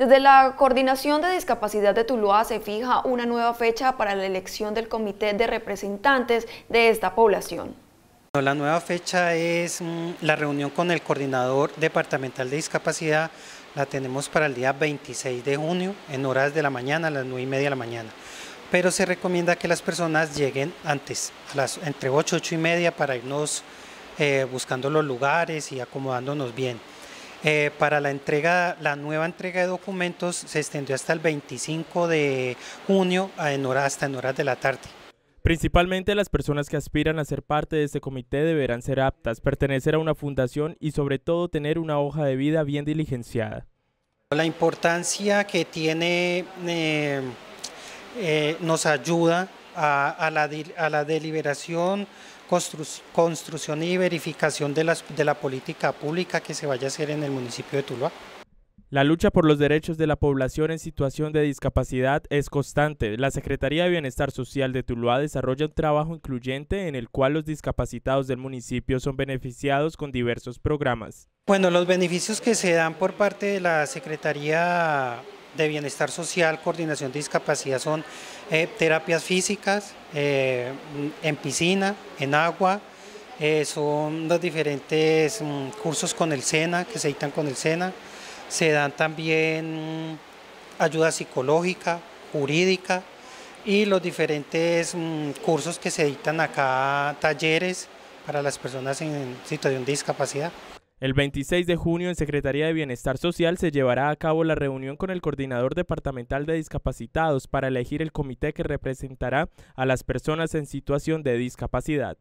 Desde la Coordinación de Discapacidad de Tuluá se fija una nueva fecha para la elección del Comité de Representantes de esta población. La nueva fecha es mm, la reunión con el Coordinador Departamental de Discapacidad, la tenemos para el día 26 de junio en horas de la mañana, a las 9 y media de la mañana. Pero se recomienda que las personas lleguen antes, a las, entre 8 y 8 y media para irnos eh, buscando los lugares y acomodándonos bien. Eh, para la entrega, la nueva entrega de documentos se extendió hasta el 25 de junio a hasta en horas de la tarde. Principalmente las personas que aspiran a ser parte de este comité deberán ser aptas, pertenecer a una fundación y sobre todo tener una hoja de vida bien diligenciada. La importancia que tiene eh, eh, nos ayuda a, a, la, a la, deliberación, construcción y verificación de, las, de la política pública que se vaya a hacer en el municipio de Tuluá. La lucha por los derechos de la población en situación de discapacidad es constante. La Secretaría de Bienestar Social de Tuluá desarrolla un trabajo incluyente en el cual los discapacitados del municipio son beneficiados con diversos programas. Bueno, los beneficios que se dan por parte de la Secretaría de bienestar social, coordinación de discapacidad son eh, terapias físicas eh, en piscina, en agua, eh, son los diferentes mm, cursos con el SENA, que se dictan con el SENA, se dan también mm, ayuda psicológica, jurídica y los diferentes mm, cursos que se dictan acá, talleres para las personas en situación de discapacidad. El 26 de junio en Secretaría de Bienestar Social se llevará a cabo la reunión con el coordinador departamental de discapacitados para elegir el comité que representará a las personas en situación de discapacidad.